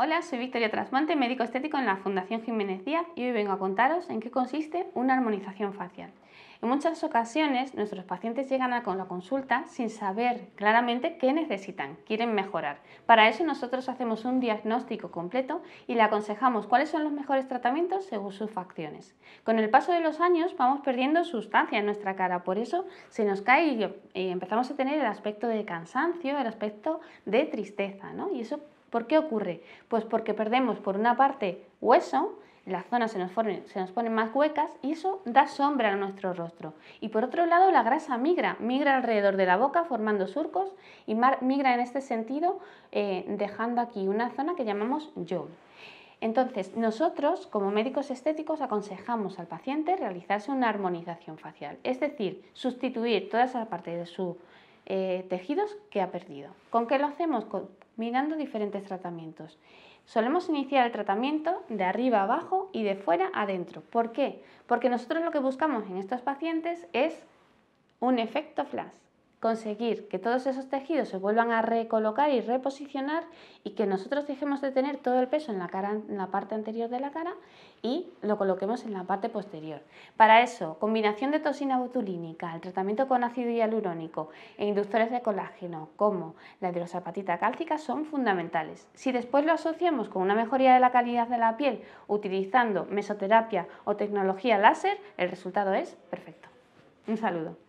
Hola, soy Victoria Trasmonte, médico estético en la Fundación Jiménez Díaz y hoy vengo a contaros en qué consiste una armonización facial. En muchas ocasiones nuestros pacientes llegan a la consulta sin saber claramente qué necesitan, quieren mejorar. Para eso nosotros hacemos un diagnóstico completo y le aconsejamos cuáles son los mejores tratamientos según sus facciones. Con el paso de los años vamos perdiendo sustancia en nuestra cara, por eso se nos cae y eh, empezamos a tener el aspecto de cansancio, el aspecto de tristeza, ¿no? Y eso ¿Por qué ocurre? Pues porque perdemos por una parte hueso, las zonas se nos, se nos ponen más huecas y eso da sombra a nuestro rostro. Y por otro lado la grasa migra, migra alrededor de la boca formando surcos y migra en este sentido eh, dejando aquí una zona que llamamos jowl. Entonces, nosotros como médicos estéticos aconsejamos al paciente realizarse una armonización facial, es decir, sustituir toda esa parte de su eh, tejidos que ha perdido. ¿Con qué lo hacemos? Combinando diferentes tratamientos. Solemos iniciar el tratamiento de arriba abajo y de fuera adentro. ¿Por qué? Porque nosotros lo que buscamos en estos pacientes es un efecto flash conseguir que todos esos tejidos se vuelvan a recolocar y reposicionar y que nosotros dejemos de tener todo el peso en la, parte anterior de la cara y lo coloquemos en la parte posterior. Para eso, combinación de toxina botulínica, el tratamiento con ácido hialurónico e inductores de colágeno como la hidrosapatita cálcica son fundamentales. Si después lo asociamos con una mejoría de la calidad de la piel utilizando mesoterapia o tecnología láser, el resultado es perfecto. Un saludo.